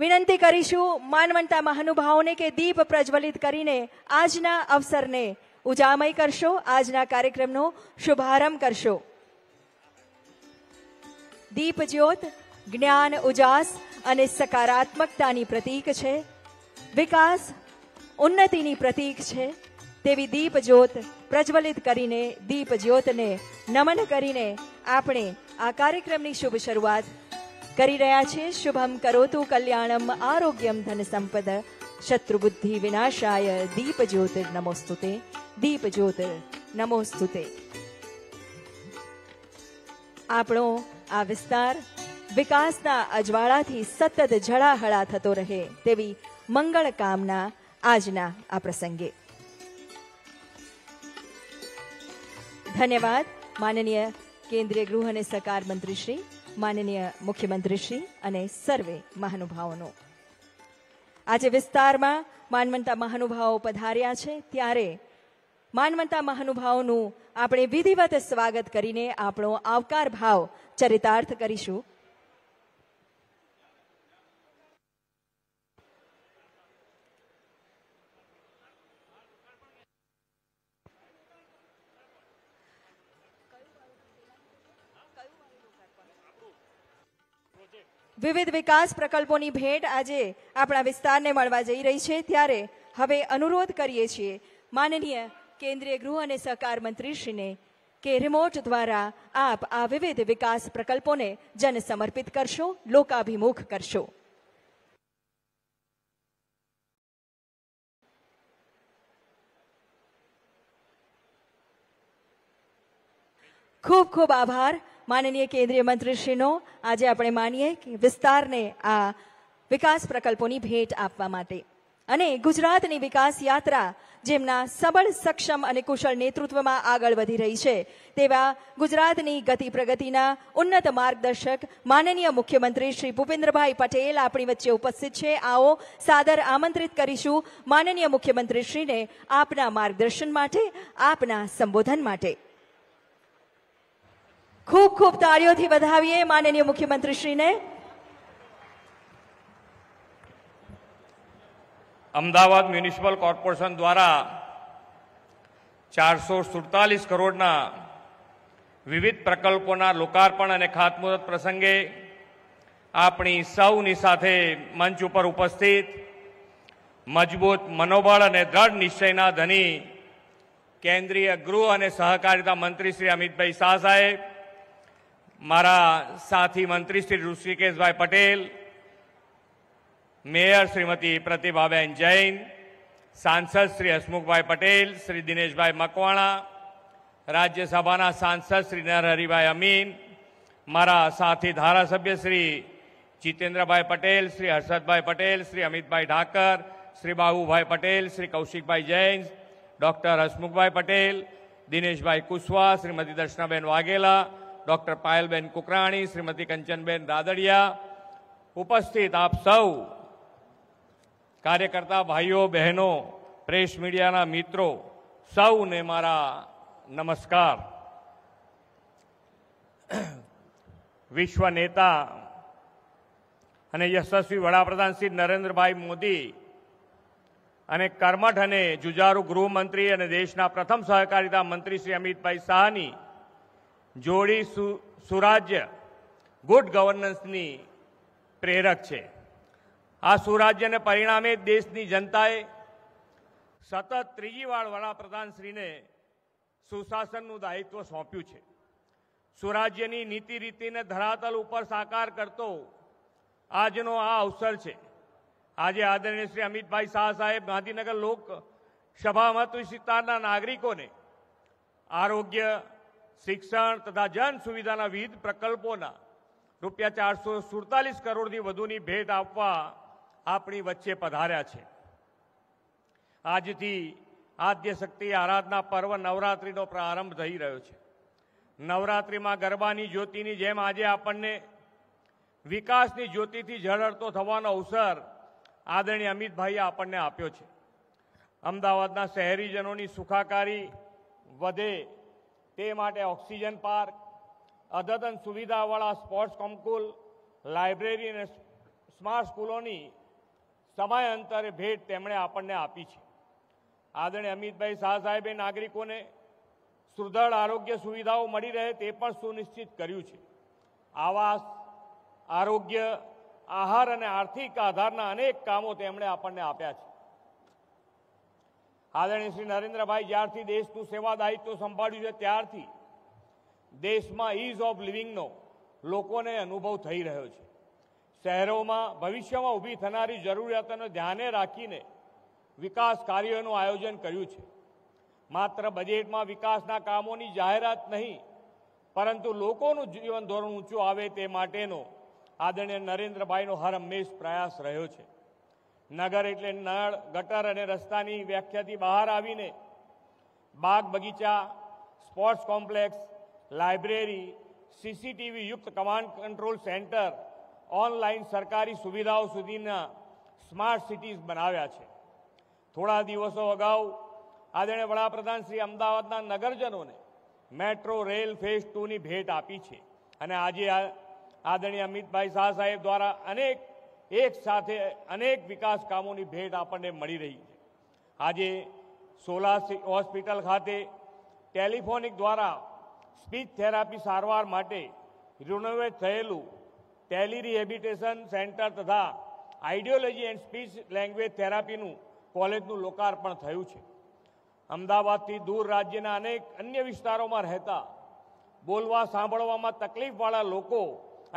વિનંતી કરીશું માનવંતા મહાનુભાવોને કે દીપ પ્રજ્વલિત કરીને આજના અવસરને ઉજામય કરશો આજના કાર્યક્રમનો શુભારંભ કરશો દીપ જ્યોત જ્ઞાન ઉજાસ અને સકારાત્મકતાની પ્રતીક છે વિકાસ ઉન્નતિની પ્રતીક છે તેવી દીપ જ્યોત પ્રજ્વલિત કરીને દીપ જ્યોતને નમન કરીને આપણે આ કાર્યક્રમની શુભ શરૂઆત કરી રહ્યા છે શુભમ કરોતુ કલ્યાણમ આરોગ્યમ ધન સંપદ શત્રુબુદ્ધિ વિનાશાય દીપ જ્યોતિર નમોસ્તુતે દીપ જ્યોતિર નમોસ્તુતે આપણો આ વિસ્તાર વિકાસના અજવાળાથી સતત ઝળાહળા થતો રહે તેવી મંગળ કામના આજના આ પ્રસંગે ધન્યવાદ માનનીય કેન્દ્રીય ગૃહ અને સહકાર મંત્રી શ્રી માનનીય મુખ્યમંત્રીશ્રી અને સર્વે મહાનુભાવોનો આજે વિસ્તારમાં માનવંતા મહાનુભાવો પધાર્યા છે ત્યારે માનવંતા મહાનુભાવોનું આપણે વિધિવત સ્વાગત કરીને આપણો આવકાર ભાવ ચરિતાર્થ કરીશું વિવિધ વિકાસ પ્રકલ્પોની ભેટ આજે આપણા વિસ્તારને મળવા જઈ રહી છે ત્યારે હવે અનુરોધ કરીએ છીએ માનનીય કેન્દ્રીય ગૃહ અને સહકાર મંત્રીશ્રીને કે રિમોટ દ્વારા આપ આ વિવિધ વિકાસ પ્રકલ્પોને જન સમર્પિત કરશો લોકાભિમુખ કરશો ખૂબ ખૂબ આભાર માનનીય કેન્દ્રીય મંત્રીશ્રીનો આજે આપણે માનીએ કે વિસ્તારને આ વિકાસ પ્રકલ્પોની ભેટ આપવા માટે અને ગુજરાતની વિકાસ યાત્રા જેમના સબળ સક્ષમ અને કુશળ નેતૃત્વમાં આગળ વધી રહી છે તેવા ગુજરાતની ગતિ પ્રગતિના ઉન્નત માર્ગદર્શક માનનીય મુખ્યમંત્રી શ્રી ભૂપેન્દ્રભાઈ પટેલ આપણી વચ્ચે ઉપસ્થિત છે આવો સાદર આમંત્રિત કરીશું માનનીય મુખ્યમંત્રીશ્રીને આપના માર્ગદર્શન માટે આપના સંબોધન માટે ખૂબ ખૂબ તાળીઓથી વધાવીએ માનનીય મુખ્યમંત્રીશ્રીને અમદાવાદ મ્યુનિસિપલ કોર્પોરેશન દ્વારા ચારસો સુડતાલીસ કરોડના વિવિધ પ્રકલ્પોના લોકાર્પણ અને ખાતમુહૂર્ત પ્રસંગે આપણી સૌની સાથે મંચ ઉપર ઉપસ્થિત મજબૂત મનોબળ અને દ્રઢ નિશ્ચયના ધની કેન્દ્રીય ગૃહ અને સહકારિતા મંત્રી શ્રી અમિતભાઈ શાહ સાહેબ મારા સાથી મંત્રી શ્રી ઋષિકેશભાઈ પટેલ મેયર શ્રીમતી પ્રતિભાબેન જૈન સાંસદ શ્રી હસમુખભાઈ પટેલ શ્રી દિનેશભાઈ મકવાણા રાજ્યસભાના સાંસદ શ્રી નરહરિભાઈ અમીન મારા સાથી ધારાસભ્ય શ્રી જીતેન્દ્રભાઈ પટેલ શ્રી હર્ષદભાઈ પટેલ શ્રી અમિતભાઈ ઠાકર શ્રી બાબુભાઈ પટેલ શ્રી કૌશિકભાઈ જૈન ડૉક્ટર હસમુખભાઈ પટેલ દિનેશભાઈ કુશવા શ્રીમતી દર્શનાબેન વાઘેલા ડૉક્ટર પાયલબેન કુકરાણી શ્રીમતી કંચનબેન રાદડિયા ઉપસ્થિત આપ સૌ કાર્યકર્તા ભાઈઓ બહેનો પ્રેસ મીડિયાના મિત્રો સૌને મારા નમસ્કાર વિશ્વ નેતા અને યશસ્વી વડાપ્રધાન શ્રી નરેન્દ્રભાઈ મોદી અને કર્મઠ અને જુજારુ ગૃહમંત્રી અને દેશના પ્રથમ સહકારિતા મંત્રી શ્રી અમિતભાઈ શાહની જોડી સુરાજ્ય ગુડ ગવર્નન્સની પ્રેરક છે આ સુરાજ્યને પરિણામે દેશની જનતાએ સતત ત્રીજી વાર વડાપ્રધાનશ્રીને સુશાસનનું દાયિત્વ સોંપ્યું છે સુરાજ્યની નીતિ રીતિને ધરાતલ ઉપર સાકાર કરતો આજનો આ અવસર છે આજે આદરણીય શ્રી અમિતભાઈ શાહ સાહેબ ગાંધીનગર મત તુસિતારના નાગરિકોને આરોગ્ય શિક્ષણ તથા જન સુવિધાના વિવિધ પ્રકલ્પોના રૂપિયા ચારસો સુડતાલીસ કરોડથી વધુની ભેટ આપવા આપણી વચ્ચે પધાર્યા છે આજથી આદ્યશક્તિ આરાધના પર્વ નવરાત્રિનો પ્રારંભ થઈ રહ્યો છે નવરાત્રિમાં ગરબાની જ્યોતિની જેમ આજે આપણને વિકાસની જ્યોતિથી ઝળહળતો થવાનો અવસર આદરણીય અમિતભાઈએ આપણને આપ્યો છે અમદાવાદના શહેરીજનોની સુખાકારી વધે તે માટે ઓક્સિજન પાર્ક અદ્યતન સુવિધાવાળા સ્પોર્ટ્સ કોમકુલ લાઇબ્રેરી અને સ્માર્ટ સ્કૂલોની સમય અંતરે ભેટ તેમણે આપણને આપી છે આદરણીય અમિતભાઈ શાહ સાહેબે નાગરિકોને સુદૃઢ આરોગ્ય સુવિધાઓ મળી રહે તે પણ સુનિશ્ચિત કર્યું છે આવાસ આરોગ્ય આહાર અને આર્થિક આધારના અનેક કામો તેમણે આપણને આપ્યા છે આદરણીય શ્રી નરેન્દ્રભાઈ જ્યારથી દેશનું સેવા દાયિત્વ સંભાળ્યું છે ત્યારથી દેશમાં ઇઝ ઓફ લિવિંગનો લોકોને અનુભવ થઈ રહ્યો છે શહેરોમાં ભવિષ્યમાં ઊભી થનારી જરૂરિયાતોને ધ્યાને રાખીને વિકાસ કાર્યોનું આયોજન કર્યું છે માત્ર બજેટમાં વિકાસના કામોની જાહેરાત નહીં પરંતુ લોકોનું જીવન ધોરણ ઊંચું આવે તે માટેનો આદરણીય નરેન્દ્રભાઈનો હર હંમેશ પ્રયાસ રહ્યો છે નગર એટલે નળ ગટર અને રસ્તાની વ્યાખ્યાથી બહાર આવીને બાગ બગીચા સ્પોર્ટ્સ કોમ્પ્લેક્સ લાઇબ્રેરી સીસીટીવી યુક્ત કમાન્ડ કંટ્રોલ સેન્ટર ઓનલાઈન સરકારી સુવિધાઓ સુધીના સ્માર્ટ સિટીઝ બનાવ્યા છે થોડા દિવસો અગાઉ આદરણીય વડાપ્રધાન શ્રી અમદાવાદના નગરજનોને મેટ્રો રેલ ફેઝ ટુની ભેટ આપી છે અને આજે આદરણીય અમિતભાઈ શાહ સાહેબ દ્વારા અનેક એક સાથે અનેક વિકાસ કામોની ભેટ આપણને મળી રહી છે આજે સોલા હોસ્પિટલ ખાતે ટેલિફોનિક દ્વારા સ્પીચ થેરાપી સારવાર માટે રિનોવેટ થયેલું ટેલી રિહેબિટેશન સેન્ટર તથા આઈડિયોલોજી એન્ડ સ્પીચ લેંગ્વેજ થેરાપીનું કોલેજનું લોકાર્પણ થયું છે અમદાવાદથી દૂર રાજ્યના અનેક અન્ય વિસ્તારોમાં રહેતા બોલવા સાંભળવામાં તકલીફવાળા લોકો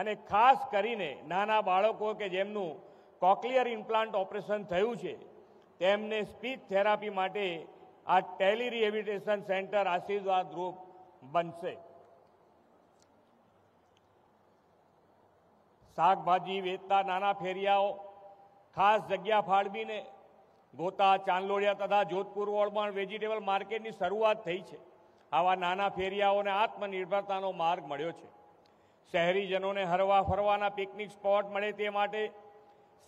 અને ખાસ કરીને નાના બાળકો કે જેમનું કોકલિયર ઇમ્પ્લાન્ટ ઓપરેશન થયું છે તેમને સ્પીચ થેરાપી માટે આ ટેલી રિહેબિટેશન સેન્ટર આશીર્વાદ રૂપ બનશે શાકભાજી વેચતા નાના ફેરિયાઓ ખાસ જગ્યા ફાળવીને ગોતા ચાંદલોડિયા તથા જોધપુર વોર્ડમાં વેજીટેબલ માર્કેટની શરૂઆત થઈ છે આવા નાના ફેરિયાઓને આત્મનિર્ભરતાનો માર્ગ મળ્યો છે શહેરીજનોને હરવા ફરવાના પિકનિક સ્પોટ મળે તે માટે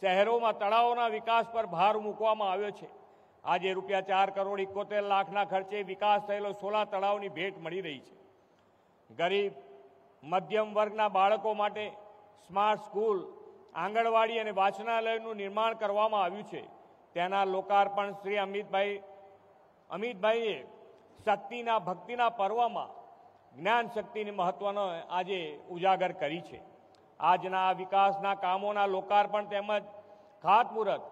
શહેરોમાં તળાવોના વિકાસ પર ભાર મૂકવામાં આવ્યો છે આજે રૂપિયા ચાર કરોડ એકોતેર લાખના ખર્ચે વિકાસ થયેલો સોલા તળાવની ભેટ મળી રહી છે ગરીબ મધ્યમ વર્ગના બાળકો માટે સ્માર્ટ સ્કૂલ આંગણવાડી અને વાચનાલયનું નિર્માણ કરવામાં આવ્યું છે તેના લોકાર્પણ શ્રી અમિતભાઈ અમિતભાઈએ શક્તિના ભક્તિના પર્વમાં જ્ઞાન શક્તિની મહત્વનો આજે ઉજાગર કરી છે આજના આ વિકાસના કામોના લોકાર્પણ તેમજ ખાતમુહૂર્ત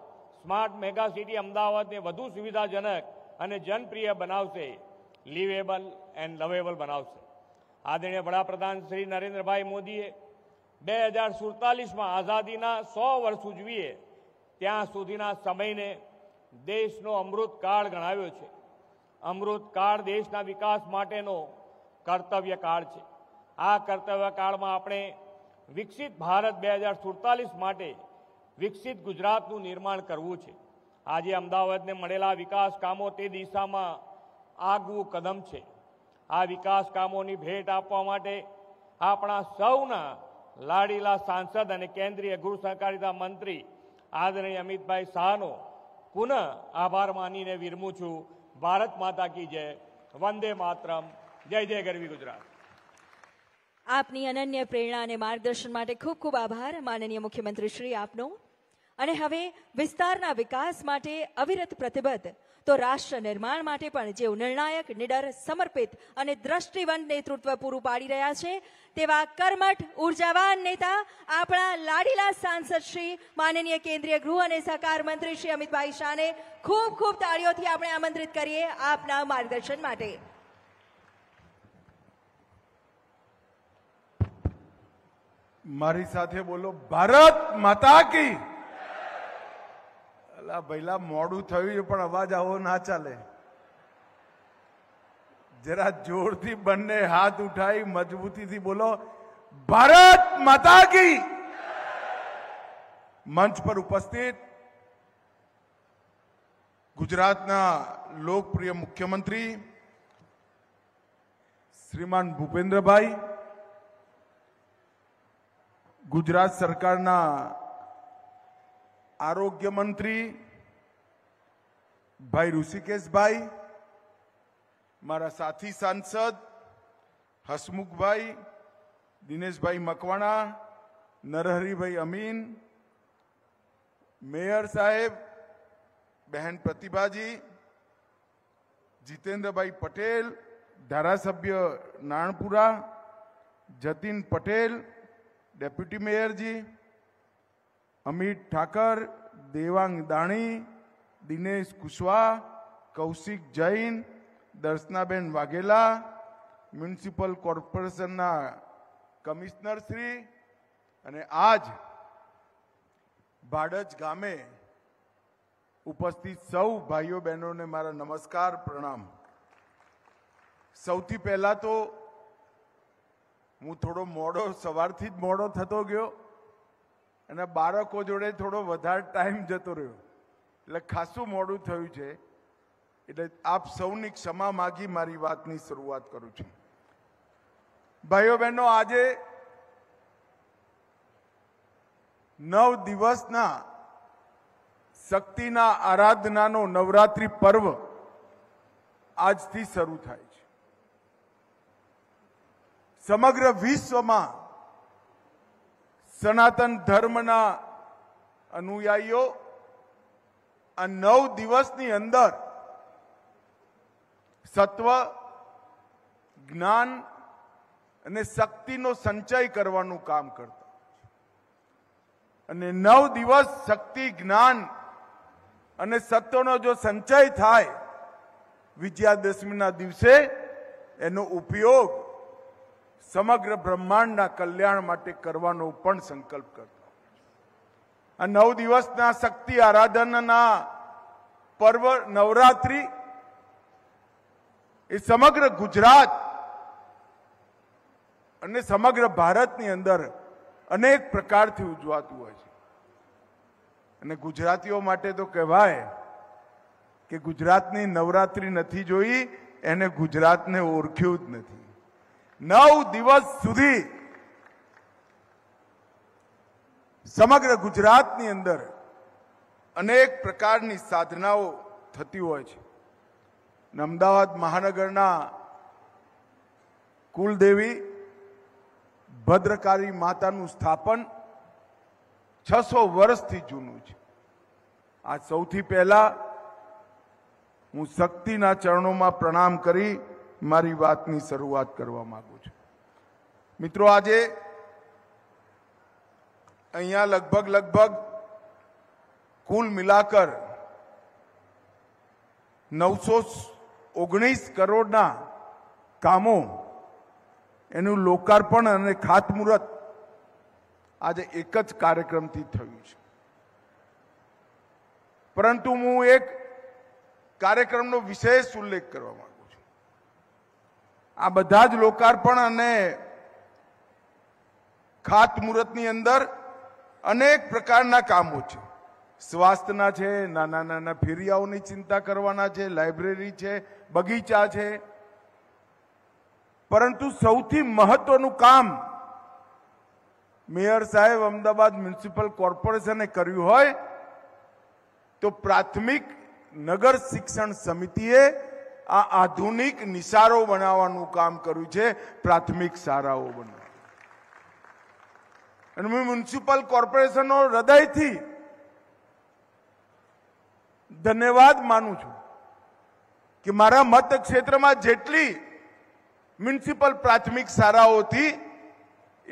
સ્માર્ટ મેગા સિટી અમદાવાદને વધુ સુવિધાજનક અને જનપ્રિય બનાવશે લિવેબલ એન્ડ લવેબલ બનાવશે આદરણીય વડાપ્રધાન શ્રી નરેન્દ્રભાઈ મોદીએ બે હજાર સુડતાલીસમાં આઝાદીના સો વર્ષ ઉજવીએ ત્યાં સુધીના સમયને દેશનો અમૃતકાળ ગણાવ્યો છે અમૃતકાળ દેશના વિકાસ માટેનો કર્તવ્ય કાળ છે આ કર્તવ્ય કાળમાં આપણે વિકસિત ભારત બે હજાર સુડતાલીસ માટે વિકસિત ગુજરાતનું નિર્માણ કરવું છે આજે અમદાવાદને મળેલા વિકાસ કામો તે દિશામાં આગવું કદમ છે આ વિકાસ કામોની ભેટ આપવા માટે આપણા સૌના લાડીલા સાંસદ અને કેન્દ્રીય ગૃહ સહકારિતા મંત્રી આદરણીય અમિતભાઈ શાહનો પુનઃ આભાર માનીને વિરમું છું ભારત માતા કી જય વંદે માતરમ જય જય ગરવી ગુજરાત આપની અનન્ય પ્રેરણા અને માર્ગદર્શન માટે ખૂબ ખૂબ આભાર માનનીય મુખ્યમંત્રી શ્રી આપનો અને હવે વિસ્તારના વિકાસ માટે અવિરત પ્રતિબદ્ધ તો રાષ્ટ્ર નિર્માણ માટે પણ જેઓ નિર્ણાયક નિડર સમર્પિત અને દ્રષ્ટિવંત નેતૃત્વ પૂરું પાડી રહ્યા છે તેવા કર્મઠ ઉર્જાવાન નેતા આપણા લાડીલા સાંસદ શ્રી માનનીય કેન્દ્રીય ગૃહ અને સહકાર મંત્રી શ્રી અમિતભાઈ શાહને ખૂબ ખૂબ તાળીઓથી આપણે આમંત્રિત કરીએ આપના માર્ગદર્શન માટે મારી સાથે બોલો ભારત માતા કી અલા ભૈલા મોડું થયું પણ અવાજ આવો ના ચાલે જરા જોરથી બંને હાથ ઉઠાઈ મજબૂતીથી બોલો ભારત માતા કી મંચ પર ઉપસ્થિત ગુજરાતના લોકપ્રિય મુખ્યમંત્રી શ્રીમાન ભૂપેન્દ્રભાઈ ગુજરાત સરકારના આરોગ્ય મંત્રી ભાઈ ઋષિકેશભાઈ મારા સાથી સાંસદ હસમુખભાઈ દિનેશભાઈ મકવાણા નરહરીભાઈ અમીન મેયર સાહેબ બહેન પ્રતિભાજી જીતેન્દ્રભાઈ પટેલ ધારાસભ્ય નાણપુરા જતીન પટેલ ડેપ્યુટી મેયરજી અમિત ઠાકર દેવાંગ દાણી દિનેશ કુશવાહ કૌશિક જૈન દર્શનાબેન વાઘેલા મ્યુનિસિપલ કોર્પોરેશનના કમિશનર શ્રી અને આજ ભાડજ ગામે ઉપસ્થિત સૌ ભાઈઓ બહેનોને મારા નમસ્કાર પ્રણામ સૌથી પહેલાં તો હું થોડો મોડો સવારથી જ મોડો થતો ગયો અને બાળકો જોડે થોડો વધારે ટાઈમ જતો રહ્યો એટલે ખાસું મોડું થયું છે એટલે આપ સૌની ક્ષમા માગી મારી વાતની શરૂઆત કરું છું ભાઈઓ બહેનો આજે નવ દિવસના શક્તિના આરાધનાનો નવરાત્રિ પર્વ આજથી શરૂ થાય સમગ્ર વિશ્વમાં સનાતન ધર્મના અનુયાયીઓ આ નવ દિવસની અંદર સત્વ જ્ઞાન અને શક્તિનો સંચય કરવાનું કામ કરતા અને નવ દિવસ શક્તિ જ્ઞાન અને સત્વનો જો સંચય થાય વિજયાદશમીના દિવસે એનો ઉપયોગ સમગ્ર બ્રહ્માંડના કલ્યાણ માટે કરવાનો પણ સંકલ્પ કરતા આ નવ દિવસના શક્તિ આરાધનના પર્વ નવરાત્રિ એ સમગ્ર ગુજરાત અને સમગ્ર ભારતની અંદર અનેક પ્રકારથી ઉજવાતું હોય છે અને ગુજરાતીઓ માટે તો કહેવાય કે ગુજરાતની નવરાત્રિ નથી જોઈ એને ગુજરાતને ઓળખ્યું જ નથી નવ દિવસ સુધી સમગ્ર ગુજરાતની અંદર અનેક પ્રકારની સાધનાઓ થતી હોય છે અમદાવાદ મહાનગરના કુલદેવી ભદ્રકાળી માતાનું સ્થાપન છસો વર્ષથી જૂનું છે આ સૌથી પહેલા હું શક્તિના ચરણોમાં પ્રણામ કરી મારી વાતની શરૂઆત કરવા માગું છું મિત્રો આજે અહીંયા લગભગ લગભગ કુલ મિલાકર નવસો ઓગણીસ કરોડના કામો એનું લોકાર્પણ અને ખાતમુહૂર્ત આજે એક જ કાર્યક્રમથી થયું છે પરંતુ હું એક કાર્યક્રમનો વિશેષ ઉલ્લેખ કરવા માંગુ આ બધા જ લોકાર્પણ અને ખાતમુહૂર્તની અંદર અનેક પ્રકારના કામો છે સ્વાસ્થ્યના છે નાના નાના ફેરિયાઓની ચિંતા કરવાના છે લાઇબ્રેરી છે બગીચા છે પરંતુ સૌથી મહત્વનું કામ મેયર સાહેબ અમદાવાદ મ્યુનિસિપલ કોર્પોરેશને કર્યું હોય તો પ્રાથમિક નગર શિક્ષણ સમિતિએ આ આધુનિક નિશારો બનાવવાનું કામ કર્યું છે પ્રાથમિક શાળાઓ બનાવ અને મ્યુનિસિપલ કોર્પોરેશનનો હૃદયથી ધન્યવાદ માનું છું કે મારા મત ક્ષેત્રમાં જેટલી મ્યુનિસિપલ પ્રાથમિક શાળાઓથી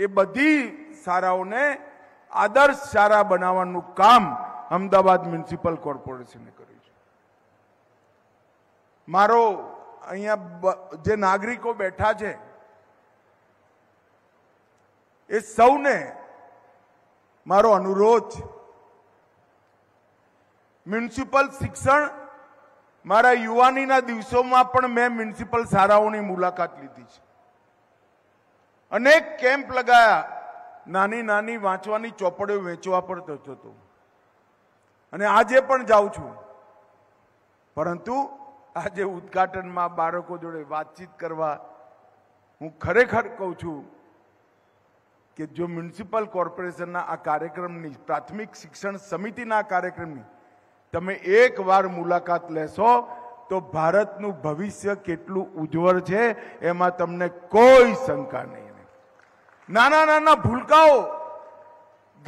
એ બધી શાળાઓને આદર્શ શાળા બનાવવાનું કામ અમદાવાદ મ્યુનિસિપલ કોર્પોરેશને મારો અહીંયા જે નાગરિકો બેઠા છે એ સૌને મારો અનુરોધ મ્યુનિસિપલ શિક્ષણ મારા યુવાનીના દિવસોમાં પણ મેં મ્યુનિસિપલ શાળાઓની મુલાકાત લીધી છે અનેક કેમ્પ લગાયા નાની નાની વાંચવાની ચોપડીઓ વેચવા પર થતો હતો અને આજે પણ જાઉં છું પરંતુ આજે ઉદઘાટનમાં બાળકો જોડે વાતચીત કરવા હું ખરેખર કહું છું કે જો મ્યુનિસિપલ કોર્પોરેશનના આ કાર્યક્રમની પ્રાથમિક શિક્ષણ સમિતિના કાર્યક્રમની તમે એકવાર મુલાકાત લેશો તો ભારતનું ભવિષ્ય કેટલું ઉજ્જવળ છે એમાં તમને કોઈ શંકા નહીં નાના નાના ભૂલકાઓ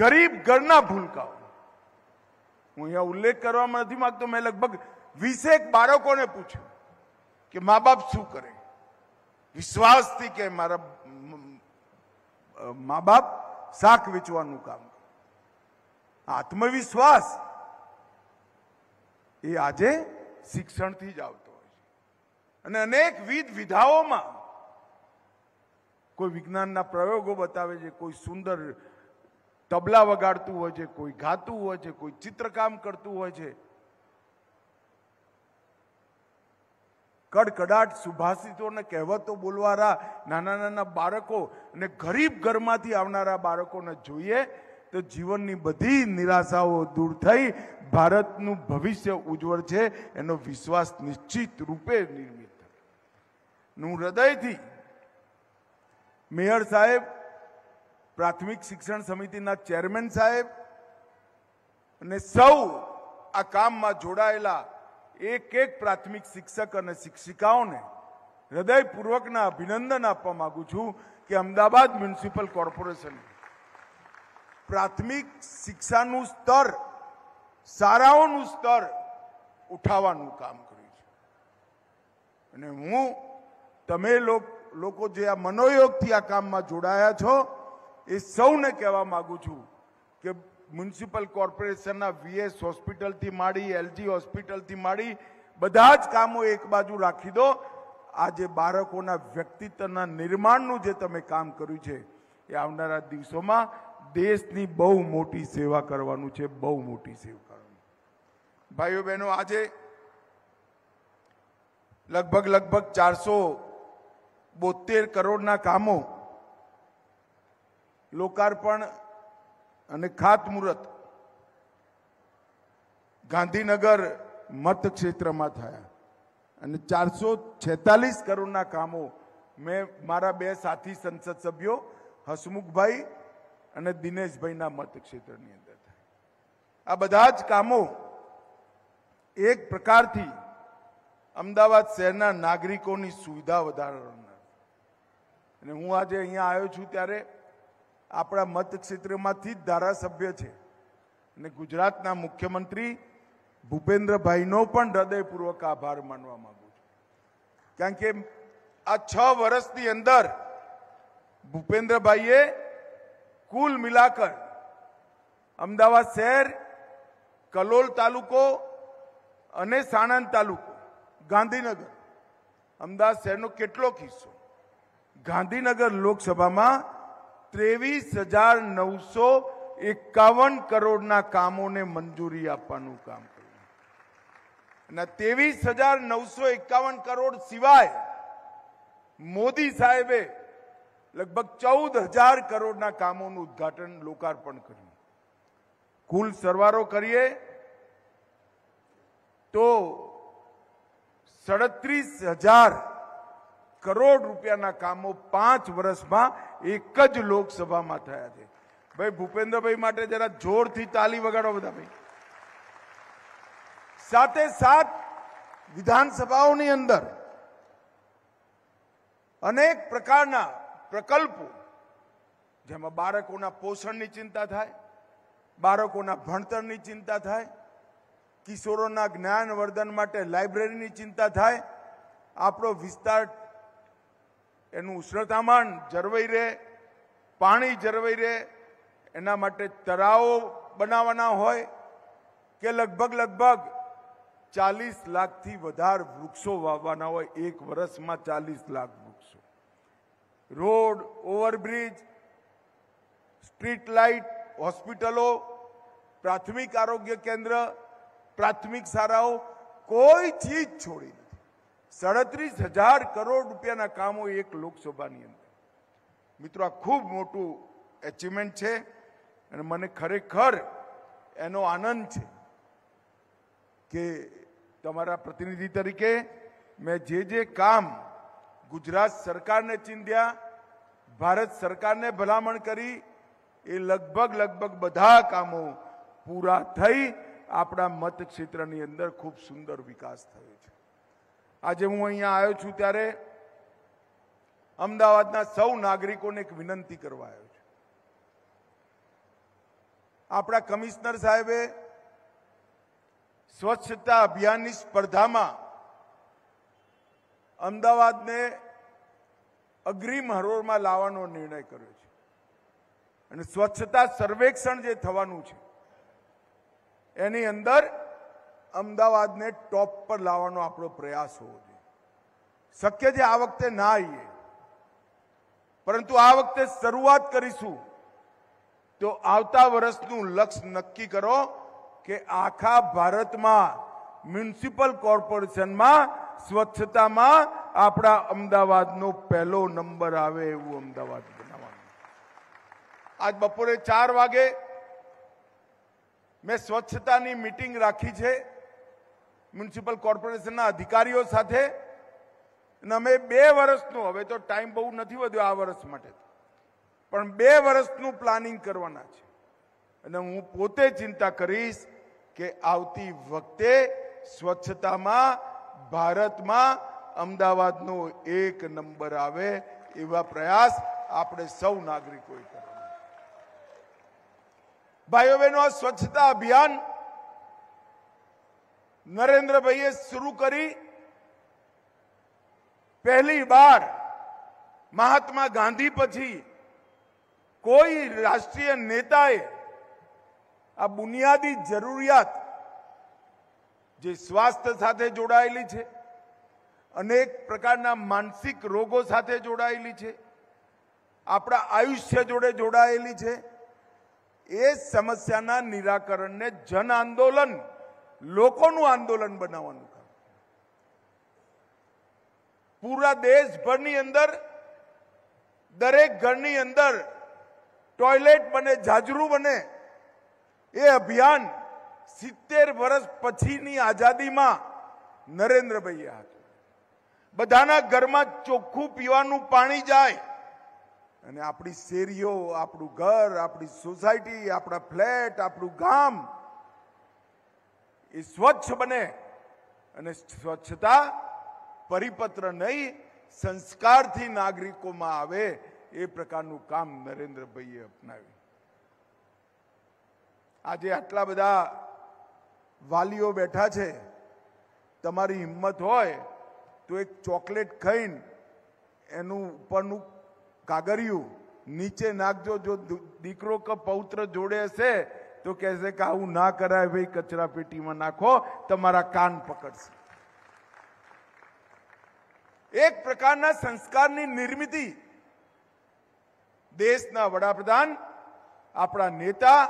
ગરીબ ઘરના ભૂલકાઓ હું અહીંયા ઉલ્લેખ કરવામાં નથી માગતો મેં લગભગ વીસેક બાળકોને પૂછ્યું કે મા બાપ શું કરે વિશ્વાસથી કે મારા મા બાપ શાક વેચવાનું કામ આત્મવિશ્વાસ એ આજે શિક્ષણથી જ આવતો હોય છે અને અનેક અનેકવિધ વિધાઓમાં કોઈ વિજ્ઞાનના પ્રયોગો બતાવે છે કોઈ સુંદર તબલા વગાડતું હોય છે કોઈ ગાતું હોય છે કોઈ ચિત્રકામ કરતું હોય છે કડકડાટ સુભાષિતોને કહેવતો બોલવારા નાના નાના બાળકો અને ગરીબ ઘરમાંથી આવનારા બાળકોને જોઈએ તો જીવનની બધી નિરાશાઓ દૂર થઈ ભારતનું ભવિષ્ય ઉજ્જવળ છે એનો વિશ્વાસ નિશ્ચિત રૂપે નિર્મિત હું હૃદયથી મેયર સાહેબ પ્રાથમિક શિક્ષણ સમિતિના ચેરમેન સાહેબ અને સૌ આ કામમાં જોડાયેલા એક એક પ્રાથમિક શિક્ષક અને શિક્ષિકાઓને હૃદયપૂર્વકના અભિનંદન આપવા માગું છું કે અમદાવાદ મ્યુનિસિપલ કોર્પોરેશન પ્રાથમિક શિક્ષાનું સ્તર શાળાઓનું સ્તર ઉઠાવવાનું કામ કર્યું છે અને હું તમે લોકો જે આ મનોયોગથી આ કામમાં જોડાયા છો એ સૌને કહેવા માગું છું કે મ્યુનિસિપલ કોર્પોરેશનના વીએસ હોસ્પિટલથી માંડી એલજી હોસ્પિટલથી માંડી બધા જ કામો એક બાજુ રાખી દો આજે બાળકોના વ્યક્તિત્વના નિર્માણનું જે તમે કામ કર્યું છે એ આવનારા દિવસોમાં દેશની બહુ મોટી સેવા કરવાનું છે બહુ મોટી સેવા કરવાનું ભાઈઓ બહેનો આજે લગભગ લગભગ ચારસો બોતેર કરોડના કામો લોકાર્પણ અને ખાતમુહૂર્ત ગાંધીનગર મતક્ષેત્રમાં થયા અને ચારસો છેતાલીસ કરોડના કામો મેં મારા બે સાથી સંસદ સભ્યો હસમુખભાઈ અને દિનેશભાઈના મતક્ષેત્રની અંદર થયા આ બધા જ કામો એક પ્રકારથી અમદાવાદ શહેરના નાગરિકોની સુવિધા વધારવાના અને હું આજે અહીંયા આવ્યો છું ત્યારે આપણા મતક્ષેત્રમાંથી જ ધારાસભ્ય છે અને ગુજરાતના મુખ્યમંત્રી ભૂપેન્દ્રભાઈનો પણ હૃદયપૂર્વક આભાર માનવા માંગુ છું કારણ કે આ છ વર્ષની અંદર ભૂપેન્દ્રભાઈએ કુલ મિલાકર અમદાવાદ શહેર કલોલ તાલુકો અને સાણંદ તાલુકો ગાંધીનગર અમદાવાદ શહેરનો કેટલો હિસ્સો ગાંધીનગર લોકસભામાં ત્રેવીસ હજાર નવસો એકાવન કરોડના કામોને મંજૂરી આપવાનું કામ કર્યું અને ત્રેવીસ હજાર નવસો એકાવન કરોડ સિવાય મોદી સાહેબે લગભગ ચૌદ હજાર કરોડના કામોનું ઉદઘાટન લોકાર્પણ કર્યું કુલ સરવારો કરીએ તો સડત્રીસ હજાર કરોડ રૂપિયાના કામો પાંચ વર્ષમાં એક જ લોકસભામાં થયા છે ભાઈ ભૂપેન્દ્રભાઈ માટે જરા જોરથી તાલી વગાડો બધા ભાઈ સાથે સાથ વિધાનસભાઓની અંદર અનેક પ્રકારના પ્રકલ્પો જેમાં બાળકોના પોષણની ચિંતા થાય બાળકોના ભણતરની ચિંતા થાય કિશોરોના જ્ઞાનવર્ધન માટે લાઇબ્રેરીની ચિંતા થાય આપણો વિસ્તાર એનું ઉષ્ણતામાન જળવાઈ રહે પાણી જળવાઈ રહે એના માટે તળાવો બનાવવાના હોય કે લગભગ લગભગ ચાલીસ લાખથી વધારે વૃક્ષો વાવવાના હોય એક વર્ષમાં ચાલીસ લાખ વૃક્ષો રોડ ઓવરબ્રિજ સ્ટ્રીટ લાઇટ હોસ્પિટલો પ્રાથમિક આરોગ્ય કેન્દ્ર પ્રાથમિક શાળાઓ કોઈ ચીજ છોડી સાડત્રીસ હજાર કરોડ રૂપિયાના કામો એક લોકસભાની અંદર મિત્રો આ ખૂબ મોટું એચિવમેન્ટ છે અને મને ખરેખર એનો આનંદ છે કે તમારા પ્રતિનિધિ તરીકે મેં જે જે કામ ગુજરાત સરકારને ચિંધ્યા ભારત સરકારને ભલામણ કરી એ લગભગ લગભગ બધા કામો પૂરા થઈ આપણા મતક્ષેત્રની અંદર ખૂબ સુંદર વિકાસ થયો છે આજે હું અહીંયા આવ્યો છું ત્યારે અમદાવાદના સૌ નાગરિકોને એક વિનંતી કરવા આવ્યો છું આપણા કમિશનર સાહેબે સ્વચ્છતા અભિયાનની સ્પર્ધામાં અમદાવાદને અગ્રીમ હરોળમાં લાવવાનો નિર્ણય કર્યો છે અને સ્વચ્છતા સર્વેક્ષણ જે થવાનું છે એની અંદર અમદાવાદને ટોપ પર લાવવાનો આપણો પ્રયાસ હોવો જોઈએ શક્ય છે આ વખતે ના આવીએ પરંતુ આ વખતે શરૂઆત કરીશું તો આવતા વર્ષનું લક્ષ્ય નક્કી કરો કે આખા ભારતમાં મ્યુનિસિપલ કોર્પોરેશનમાં સ્વચ્છતામાં આપણા અમદાવાદનો પહેલો નંબર આવે એવું અમદાવાદ બનાવવાનું આજ બપોરે ચાર વાગે મેં સ્વચ્છતાની મિટિંગ રાખી છે મ્યુનિસિપલ કોર્પોરેશનના અધિકારીઓ સાથે અને અમે બે વર્ષનું હવે તો ટાઈમ બહુ નથી વધ્યો આ વર્ષ માટે પણ બે વર્ષનું પ્લાનિંગ કરવાના છે અને હું પોતે ચિંતા કરીશ કે આવતી વખતે સ્વચ્છતામાં ભારતમાં અમદાવાદનો એક નંબર આવે એવા પ્રયાસ આપણે સૌ નાગરિકોએ કરવાના ભાઈઓ બહેનો સ્વચ્છતા અભિયાન નરેન્દ્રભાઈએ શરૂ કરી પહેલી બાર મહાત્મા ગાંધી પછી કોઈ રાષ્ટ્રીય નેતાએ આ બુનિયાદી જરૂરિયાત જે સ્વાસ્થ્ય સાથે જોડાયેલી છે અનેક પ્રકારના માનસિક રોગો સાથે જોડાયેલી છે આપણા આયુષ્ય જોડે જોડાયેલી છે એ સમસ્યાના નિરાકરણને જન આંદોલન લોકોનું આંદોલન બનાવવાનું કામ પૂરા દેશભરની અંદર દરેક ઘરની અંદર ટોયલેટ બને જાજરૂ બને એ અભિયાન સિત્તેર વર્ષ પછીની આઝાદીમાં નરેન્દ્રભાઈએ હતું બધાના ઘરમાં ચોખ્ખું પીવાનું પાણી જાય અને આપણી શેરીઓ આપણું ઘર આપણી સોસાયટી આપણા ફ્લેટ આપણું ગામ એ સ્વચ્છ બને અને સ્વચ્છતા પરિપત્ર નહીં સંસ્કારથી નાગરિકોમાં આવે એ પ્રકારનું કામ નરેન્દ્રભાઈએ અપનાવ્યું આજે આટલા બધા વાલીઓ બેઠા છે તમારી હિંમત હોય તો એક ચોકલેટ ખાઈને એનું ઉપરનું કાગરિયું નીચે નાખજો જો દીકરો કે પૌત્ર જોડે હશે તો કહે છે કે આવું ના કરાય ભાઈ કચરા પેટીમાં નાખો તમારા કાન પકડશે એક પ્રકારના સંસ્કારની નિર્મિતિ દેશના વડાપ્રધાન આપણા નેતા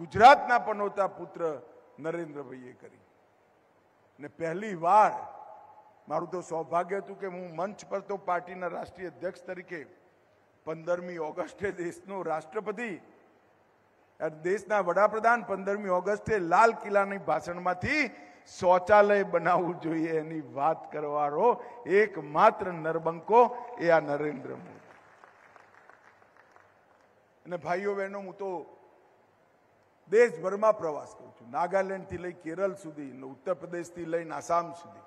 ગુજરાતના પનોતા પુત્ર નરેન્દ્રભાઈએ કરી ને પહેલી વાર મારું તો સૌભાગ્ય હતું કે હું મંચ પર તો પાર્ટીના રાષ્ટ્રીય અધ્યક્ષ તરીકે પંદરમી ઓગસ્ટે દેશનો રાષ્ટ્રપતિ દેશના વડાપ્રધાન પંદરમી ઓગસ્ટે લાલ કિલ્લાની ભાષણમાંથી શૌચાલય બનાવવું જોઈએ એની વાત કરવાનો એકમાત્ર નરબંકો એ આ નરેન્દ્ર મોદી અને ભાઈઓ બહેનો હું તો દેશભરમાં પ્રવાસ કરું છું નાગાલેન્ડથી લઈ કેરળ સુધી ઉત્તર પ્રદેશથી લઈને આસામ સુધી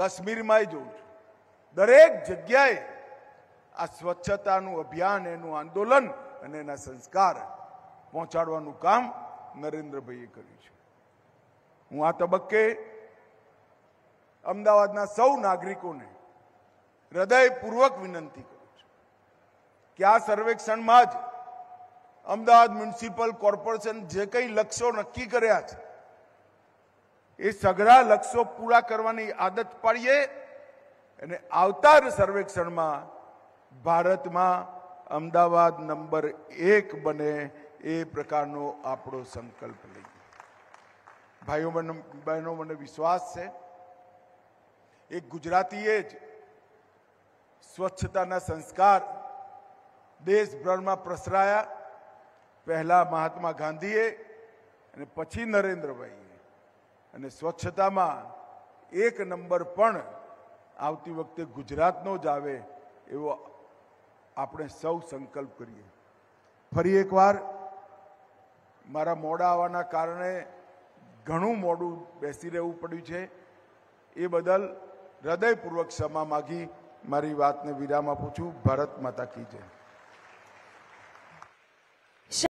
કાશ્મીરમાં જોઉં છું દરેક જગ્યાએ આ સ્વચ્છતાનું અભિયાન એનું આંદોલન અને એના સંસ્કાર પહોંચાડવાનું કામ નરેન્દ્રભાઈએ કર્યું છે હું આ તબક્કે અમદાવાદના સૌ નાગરિકોને હૃદયપૂર્વક વિનંતી કરું છું કે આ સર્વેક્ષણમાં જ અમદાવાદ મ્યુનિસિપલ કોર્પોરેશન જે કંઈ લક્ષ્યો નક્કી કર્યા છે એ સઘળા લક્ષ્યો પૂરા કરવાની આદત પાડીએ અને આવતા સર્વેક્ષણમાં ભારતમાં અમદાવાદ નંબર એક બને એ પ્રકારનો આપણો સંકલ્પ લઈએ ભાઈઓ બહેનો મને વિશ્વાસ છે એ ગુજરાતીએ જ સ્વચ્છતાના સંસ્કાર દેશભરમાં પ્રસરાયા પહેલા મહાત્મા ગાંધીએ અને પછી નરેન્દ્રભાઈએ અને સ્વચ્છતામાં એક નંબર પણ આવતી વખતે ગુજરાતનો જ આવે એવો આપણે સૌ સંકલ્પ કરીએ ફરી એકવાર મારા મોડા આવવાના કારણે ઘણું મોડું બેસી રહેવું પડ્યું છે એ બદલ હૃદયપૂર્વક ક્ષમા માગી મારી વાતને વિરામ આપું છું ભારત માતા કી જય